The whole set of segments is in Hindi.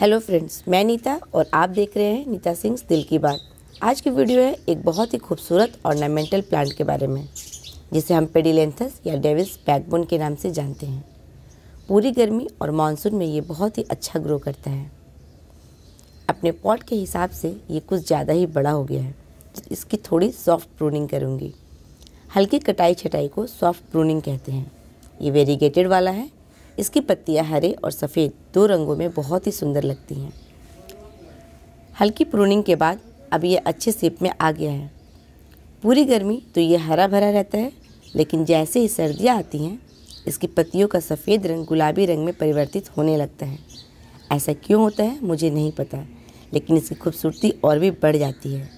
हेलो फ्रेंड्स मैं नीता और आप देख रहे हैं नीता सिंह दिल की बात आज की वीडियो है एक बहुत ही खूबसूरत ऑर्नामेंटल प्लांट के बारे में जिसे हम पेडिलेंथस या डेविस बैकबोन के नाम से जानते हैं पूरी गर्मी और मानसून में ये बहुत ही अच्छा ग्रो करता है अपने पॉट के हिसाब से ये कुछ ज़्यादा ही बड़ा हो गया है इसकी थोड़ी सॉफ्ट प्रूनिंग करूँगी हल्की कटाई छटाई को सॉफ्ट प्रूनिंग कहते हैं ये वेरीगेटेड वाला है इसकी पत्तियां हरे और सफ़ेद दो रंगों में बहुत ही सुंदर लगती हैं हल्की प्रूनिंग के बाद अब ये अच्छे सेप में आ गया है पूरी गर्मी तो ये हरा भरा रहता है लेकिन जैसे ही सर्दियाँ आती हैं इसकी पत्तियों का सफ़ेद रंग गुलाबी रंग में परिवर्तित होने लगता है ऐसा क्यों होता है मुझे नहीं पता लेकिन इसकी खूबसूरती और भी बढ़ जाती है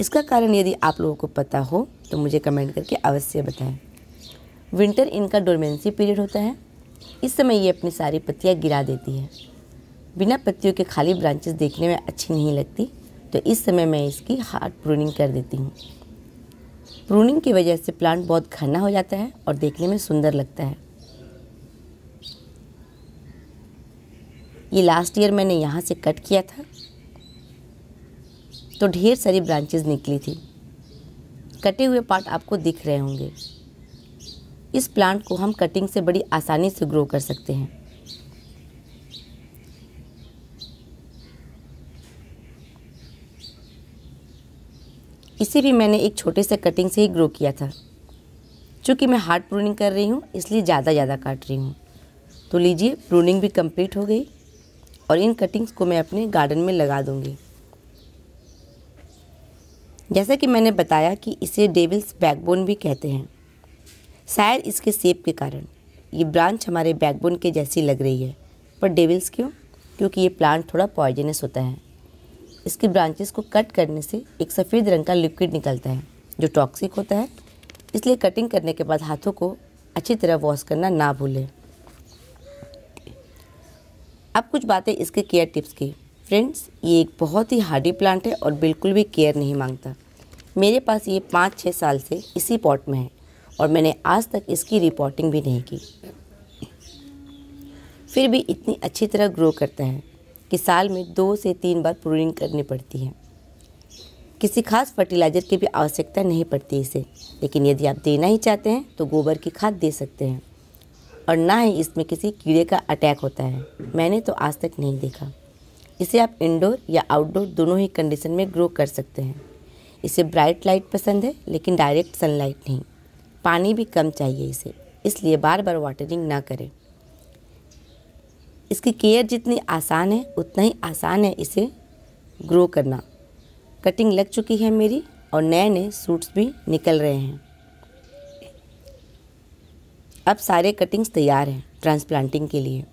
इसका कारण यदि आप लोगों को पता हो तो मुझे कमेंट करके अवश्य बताएं विंटर इनका डोरमेंसी पीरियड होता है इस समय ये अपनी सारी पत्तियाँ गिरा देती है बिना पत्तियों के खाली ब्रांचेस देखने में अच्छी नहीं लगती तो इस समय मैं इसकी हार्ड प्रूनिंग कर देती हूँ प्रूनिंग की वजह से प्लांट बहुत घना हो जाता है और देखने में सुंदर लगता है ये लास्ट ईयर मैंने यहाँ से कट किया था तो ढेर सारी ब्रांचेस निकली थी कटे हुए पार्ट आपको दिख रहे होंगे इस प्लांट को हम कटिंग से बड़ी आसानी से ग्रो कर सकते हैं इसे भी मैंने एक छोटे से कटिंग से ही ग्रो किया था चूँकि मैं हार्ड प्रूनिंग कर रही हूँ इसलिए ज़्यादा ज़्यादा काट रही हूँ तो लीजिए प्रूनिंग भी कंप्लीट हो गई और इन कटिंग्स को मैं अपने गार्डन में लगा दूँगी जैसा कि मैंने बताया कि इसे डेविल्स बैकबोन भी कहते हैं शायद इसके सेप के कारण ये ब्रांच हमारे बैकबोन के जैसी लग रही है पर डेविल्स क्यों क्योंकि ये प्लांट थोड़ा पॉइजनस होता है इसकी ब्रांचेस को कट करने से एक सफ़ेद रंग का लिक्विड निकलता है जो टॉक्सिक होता है इसलिए कटिंग करने के बाद हाथों को अच्छी तरह वॉश करना ना भूलें अब कुछ बातें इसके केयर टिप्स की फ्रेंड्स ये एक बहुत ही हार्डी प्लांट है और बिल्कुल भी केयर नहीं मांगता मेरे पास ये पाँच छः साल से इसी पॉट में है और मैंने आज तक इसकी रिपोर्टिंग भी नहीं की फिर भी इतनी अच्छी तरह ग्रो करता है कि साल में दो से तीन बार प्रूनिंग करनी पड़ती है किसी खास फर्टिलाइज़र की भी आवश्यकता नहीं पड़ती इसे लेकिन यदि आप देना ही चाहते हैं तो गोबर की खाद दे सकते हैं और ना ही इसमें किसी कीड़े का अटैक होता है मैंने तो आज तक नहीं देखा इसे आप इंडोर या आउटडोर दोनों ही कंडीशन में ग्रो कर सकते हैं इसे ब्राइट लाइट पसंद है लेकिन डायरेक्ट सनलाइट नहीं पानी भी कम चाहिए इसे इसलिए बार बार वाटरिंग ना करें इसकी केयर जितनी आसान है उतना ही आसान है इसे ग्रो करना कटिंग लग चुकी है मेरी और नए नए सूट्स भी निकल रहे हैं अब सारे कटिंग्स तैयार हैं ट्रांसप्लांटिंग के लिए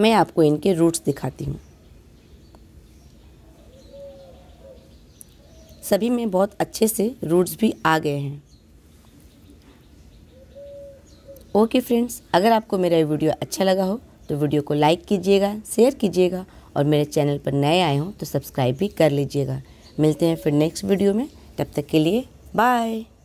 मैं आपको इनके रूट्स दिखाती हूँ सभी में बहुत अच्छे से रूट्स भी आ गए हैं ओके फ्रेंड्स अगर आपको मेरा वीडियो अच्छा लगा हो तो वीडियो को लाइक कीजिएगा शेयर कीजिएगा और मेरे चैनल पर नए आए हों तो सब्सक्राइब भी कर लीजिएगा मिलते हैं फिर नेक्स्ट वीडियो में तब तक के लिए बाय